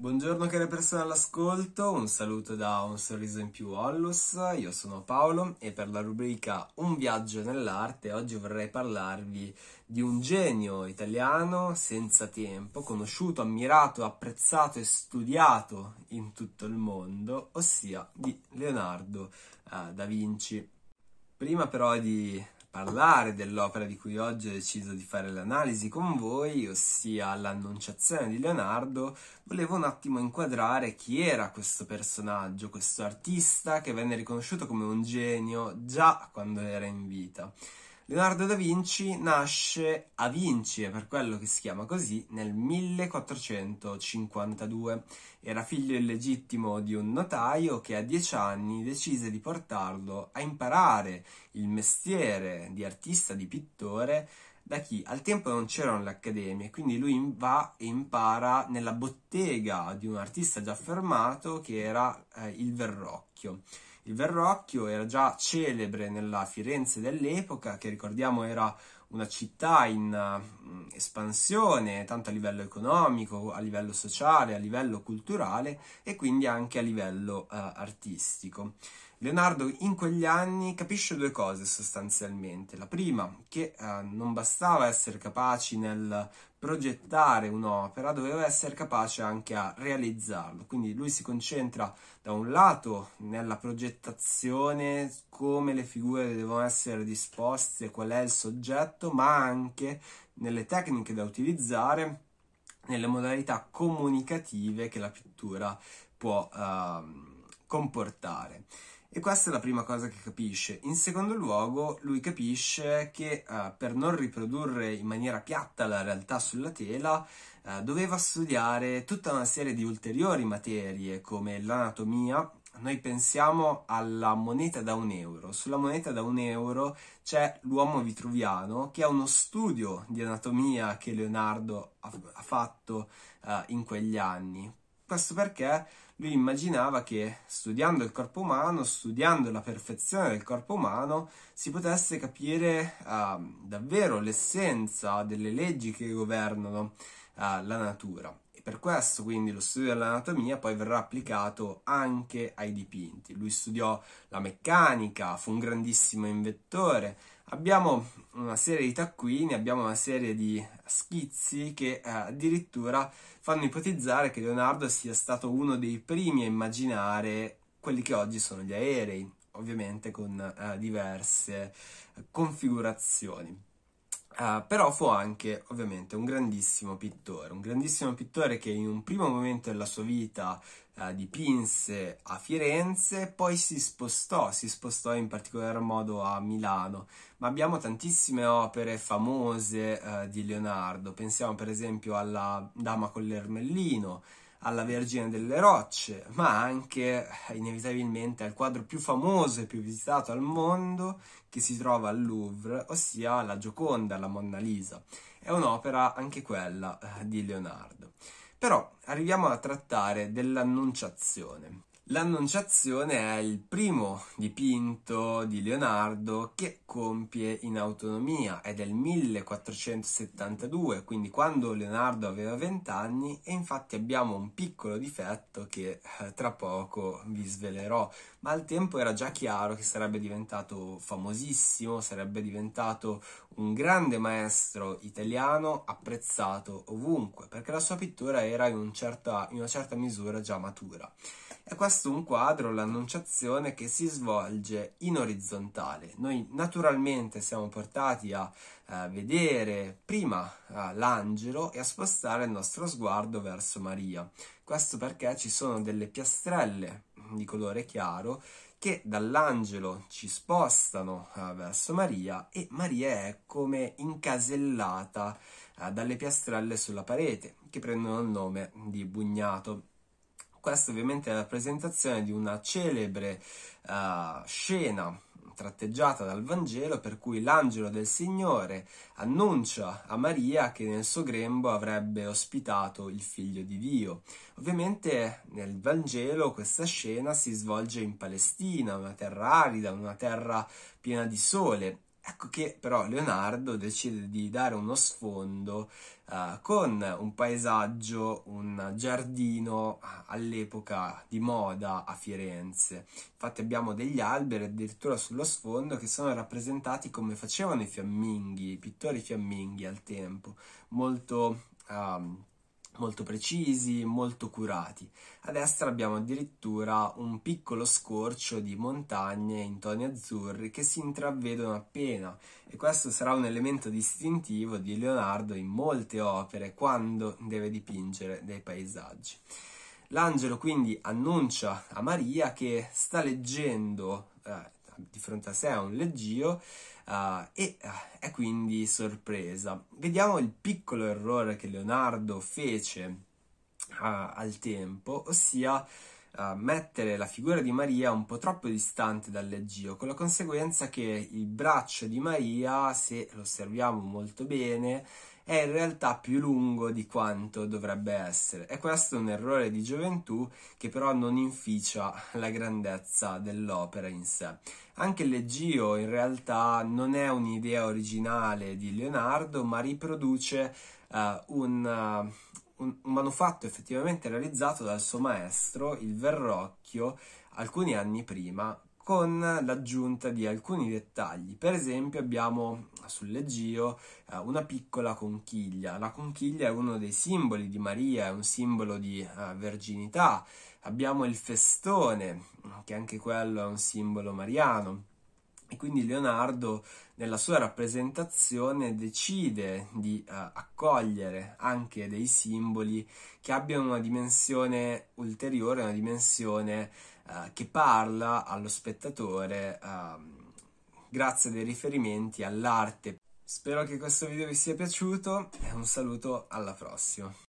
Buongiorno care persone all'ascolto, un saluto da Un Sorriso in più Hollus, io sono Paolo e per la rubrica Un viaggio nell'arte oggi vorrei parlarvi di un genio italiano senza tempo, conosciuto, ammirato, apprezzato e studiato in tutto il mondo, ossia di Leonardo eh, da Vinci. Prima però di parlare dell'opera di cui oggi ho deciso di fare l'analisi con voi, ossia l'Annunciazione di Leonardo, volevo un attimo inquadrare chi era questo personaggio, questo artista che venne riconosciuto come un genio già quando era in vita. Leonardo da Vinci nasce a Vinci, è per quello che si chiama così, nel 1452. Era figlio illegittimo di un notaio che a dieci anni decise di portarlo a imparare il mestiere di artista, di pittore, da chi al tempo non c'erano le accademie, quindi lui va e impara nella bottega di un artista già affermato che era eh, il Verrocchio. Il Verrocchio era già celebre nella Firenze dell'epoca, che ricordiamo era una città in uh, espansione, tanto a livello economico, a livello sociale, a livello culturale e quindi anche a livello uh, artistico. Leonardo in quegli anni capisce due cose sostanzialmente. La prima, che eh, non bastava essere capaci nel progettare un'opera, doveva essere capace anche a realizzarlo. Quindi lui si concentra da un lato nella progettazione, come le figure devono essere disposte, qual è il soggetto, ma anche nelle tecniche da utilizzare, nelle modalità comunicative che la pittura può eh, comportare. E questa è la prima cosa che capisce. In secondo luogo, lui capisce che eh, per non riprodurre in maniera piatta la realtà sulla tela, eh, doveva studiare tutta una serie di ulteriori materie come l'anatomia. Noi pensiamo alla moneta da un euro. Sulla moneta da un euro c'è l'uomo vitruviano, che è uno studio di anatomia che Leonardo ha, fatto eh, in quegli anni. Questo perché lui immaginava che studiando il corpo umano, studiando la perfezione del corpo umano, si potesse capire uh, davvero l'essenza delle leggi che governano uh, la natura. E per questo quindi lo studio dell'anatomia poi verrà applicato anche ai dipinti. Lui studiò la meccanica, fu un grandissimo inventore, Abbiamo una serie di taccuini, abbiamo una serie di schizzi che eh, addirittura fanno ipotizzare che Leonardo sia stato uno dei primi a immaginare quelli che oggi sono gli aerei, ovviamente con eh, diverse configurazioni. Uh, però fu anche ovviamente un grandissimo pittore, un grandissimo pittore che in un primo momento della sua vita uh, dipinse a Firenze, poi si spostò, si spostò in particolar modo a Milano, ma abbiamo tantissime opere famose uh, di Leonardo, pensiamo per esempio alla Dama con l'ermellino, alla Vergine delle Rocce, ma anche inevitabilmente al quadro più famoso e più visitato al mondo che si trova al Louvre, ossia la Gioconda, la Mona Lisa. È un'opera anche quella eh, di Leonardo. Però arriviamo a trattare dell'Annunciazione. L'Annunciazione è il primo dipinto di Leonardo che compie in autonomia, è del 1472, quindi quando Leonardo aveva 20 anni e infatti abbiamo un piccolo difetto che eh, tra poco vi svelerò, ma al tempo era già chiaro che sarebbe diventato famosissimo, sarebbe diventato un grande maestro italiano apprezzato ovunque, perché la sua pittura era in, un certa, in una certa misura già matura. E questo è un quadro, l'annunciazione, che si svolge in orizzontale. Noi naturalmente siamo portati a eh, vedere prima eh, l'angelo e a spostare il nostro sguardo verso Maria. Questo perché ci sono delle piastrelle di colore chiaro che dall'angelo ci spostano eh, verso Maria e Maria è come incasellata eh, dalle piastrelle sulla parete che prendono il nome di bugnato. Questa ovviamente è la rappresentazione di una celebre uh, scena tratteggiata dal Vangelo per cui l'angelo del Signore annuncia a Maria che nel suo grembo avrebbe ospitato il figlio di Dio. Ovviamente nel Vangelo questa scena si svolge in Palestina, una terra arida, una terra piena di sole Ecco che però Leonardo decide di dare uno sfondo uh, con un paesaggio, un giardino ah, all'epoca di moda a Firenze. Infatti abbiamo degli alberi addirittura sullo sfondo che sono rappresentati come facevano i fiamminghi, i pittori fiamminghi al tempo, molto um, molto precisi, molto curati. A destra abbiamo addirittura un piccolo scorcio di montagne in toni azzurri che si intravedono appena e questo sarà un elemento distintivo di Leonardo in molte opere quando deve dipingere dei paesaggi. L'angelo quindi annuncia a Maria che sta leggendo eh, di fronte a sé ha un leggio uh, e uh, è quindi sorpresa. Vediamo il piccolo errore che Leonardo fece eh, al tempo, ossia mettere la figura di Maria un po' troppo distante dal leggio, con la conseguenza che il braccio di Maria, se lo osserviamo molto bene, è in realtà più lungo di quanto dovrebbe essere. E questo è un errore di gioventù che però non inficia la grandezza dell'opera in sé. Anche Leggio in realtà non è un'idea originale di Leonardo, ma riproduce uh, un, uh, un manufatto effettivamente realizzato dal suo maestro, il Verrocchio, alcuni anni prima, con l'aggiunta di alcuni dettagli. Per esempio abbiamo sul leggio eh, una piccola conchiglia. La conchiglia è uno dei simboli di Maria, è un simbolo di eh, verginità. Abbiamo il festone, che anche quello è un simbolo mariano. E quindi Leonardo nella sua rappresentazione decide di uh, accogliere anche dei simboli che abbiano una dimensione ulteriore, una dimensione uh, che parla allo spettatore uh, grazie a dei riferimenti all'arte. Spero che questo video vi sia piaciuto e un saluto alla prossima.